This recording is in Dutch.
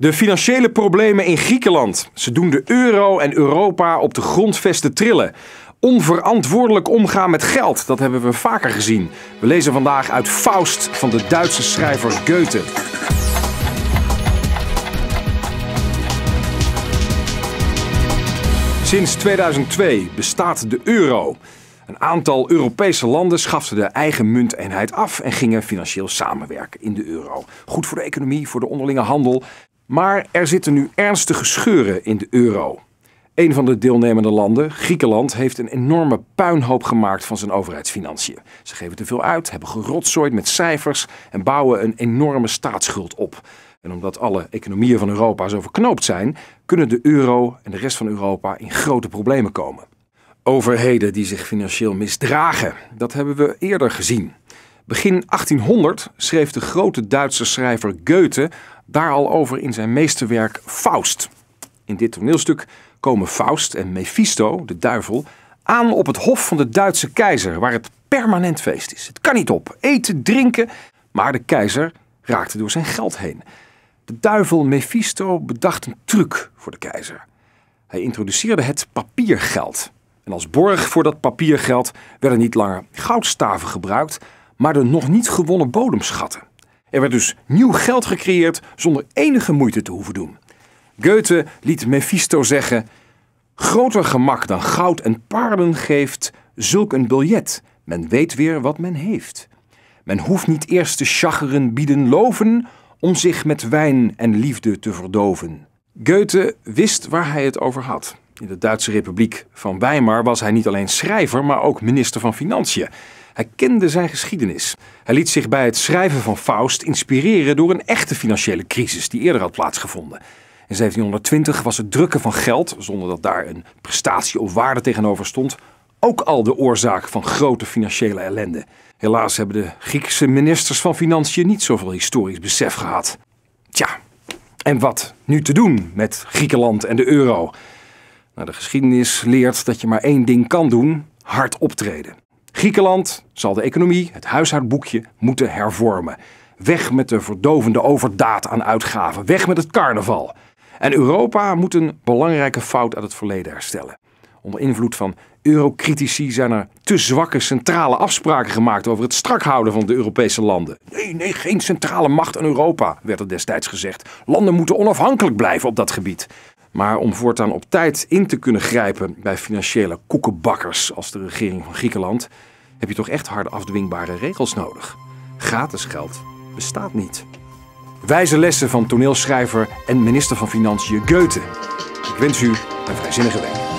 De financiële problemen in Griekenland. Ze doen de euro en Europa op de grondvesten trillen. Onverantwoordelijk omgaan met geld, dat hebben we vaker gezien. We lezen vandaag uit Faust van de Duitse schrijver Goethe. Sinds 2002 bestaat de euro. Een aantal Europese landen schaften de eigen munteenheid af en gingen financieel samenwerken in de euro. Goed voor de economie, voor de onderlinge handel. Maar er zitten nu ernstige scheuren in de euro. Een van de deelnemende landen, Griekenland, heeft een enorme puinhoop gemaakt van zijn overheidsfinanciën. Ze geven te veel uit, hebben gerotzooid met cijfers en bouwen een enorme staatsschuld op. En omdat alle economieën van Europa zo verknoopt zijn, kunnen de euro en de rest van Europa in grote problemen komen. Overheden die zich financieel misdragen, dat hebben we eerder gezien. Begin 1800 schreef de grote Duitse schrijver Goethe daar al over in zijn meesterwerk Faust. In dit toneelstuk komen Faust en Mephisto, de duivel, aan op het hof van de Duitse keizer, waar het permanent feest is. Het kan niet op, eten, drinken, maar de keizer raakte door zijn geld heen. De duivel Mephisto bedacht een truc voor de keizer. Hij introduceerde het papiergeld. En als borg voor dat papiergeld werden niet langer goudstaven gebruikt, maar de nog niet gewonnen bodemschatten. Er werd dus nieuw geld gecreëerd zonder enige moeite te hoeven doen. Goethe liet Mephisto zeggen: Groter gemak dan goud en paarden geeft zulk een biljet. Men weet weer wat men heeft. Men hoeft niet eerst de chageren bieden loven om zich met wijn en liefde te verdoven. Goethe wist waar hij het over had. In de Duitse Republiek van Weimar was hij niet alleen schrijver, maar ook minister van Financiën. Hij kende zijn geschiedenis. Hij liet zich bij het schrijven van Faust inspireren door een echte financiële crisis die eerder had plaatsgevonden. In 1720 was het drukken van geld, zonder dat daar een prestatie of waarde tegenover stond, ook al de oorzaak van grote financiële ellende. Helaas hebben de Griekse ministers van Financiën niet zoveel historisch besef gehad. Tja, en wat nu te doen met Griekenland en de euro? de geschiedenis leert dat je maar één ding kan doen: hard optreden. Griekenland zal de economie, het huishoudboekje, moeten hervormen. Weg met de verdovende overdaad aan uitgaven. Weg met het carnaval. En Europa moet een belangrijke fout uit het verleden herstellen. Onder invloed van eurocritici zijn er te zwakke centrale afspraken gemaakt over het strak houden van de Europese landen. Nee, nee, geen centrale macht aan Europa, werd er destijds gezegd. Landen moeten onafhankelijk blijven op dat gebied. Maar om voortaan op tijd in te kunnen grijpen bij financiële koekenbakkers als de regering van Griekenland, heb je toch echt harde afdwingbare regels nodig. Gratis geld bestaat niet. Wijze lessen van toneelschrijver en minister van Financiën Goethe. Ik wens u een vrijzinnige week.